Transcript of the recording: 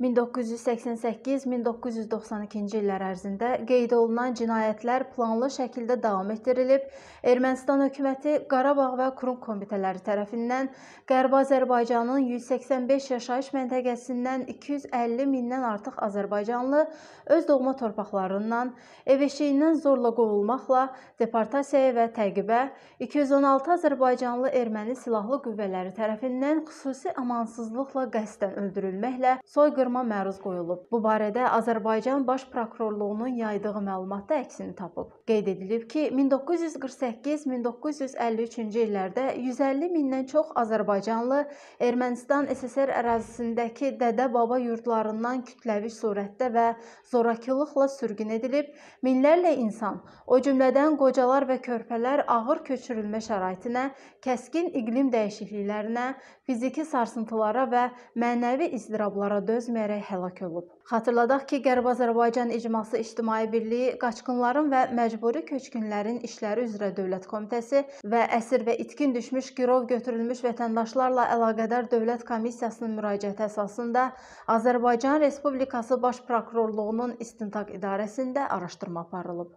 1988-1992-ci illər ərzində qeyd olunan cinayətlər planlı şəkildə davam etdirilib. Ermənistan hökuməti Qarabağ və Krum komitələri tərəfindən Qərbi Azərbaycanın 185 yaşayış məntəqəsindən 250 mindən artıq azərbaycanlı öz doğma torpaqlarından, ev eşiyindən zorla qovulmaqla deportasiyaya və təqibə 216 azərbaycanlı erməni silahlı qüvvələri tərəfindən xüsusi amansızlıqla qəsdən öldürülməklə soyqırma qasırma məruz qoyulub. Bu barədə Azərbaycan Baş Prokurorluğunun yaydığı məlumatda əksini tapıb. Qeyd edilib ki, 1948-1953-cü illərdə 150 mindən çox Azərbaycanlı Ermənistan SSR ərazisindəki dədə-baba yurdlarından kütləvi surətdə və zorakılıqla sürgün edilib, minlərlə insan, o cümlədən qocalar və körpələr ağır köçürülmə şəraitinə, kəskin iqlim dəyişikliklərinə, fiziki sarsıntılara və mənəvi izdirablara dözməyib edilməyərək həlak olub. Xatırladaq ki, Qərb Azərbaycan İcması İctimai Birliyi Qaçqınların və Məcburi Köçkünlərin İşləri üzrə Dövlət Komitəsi və əsir və itkin düşmüş girov götürülmüş vətəndaşlarla əlaqədar Dövlət Komissiyasının müraciəti əsasında Azərbaycan Respublikası Baş Prokurorluğunun İstintaq İdarəsində araşdırma aparılıb.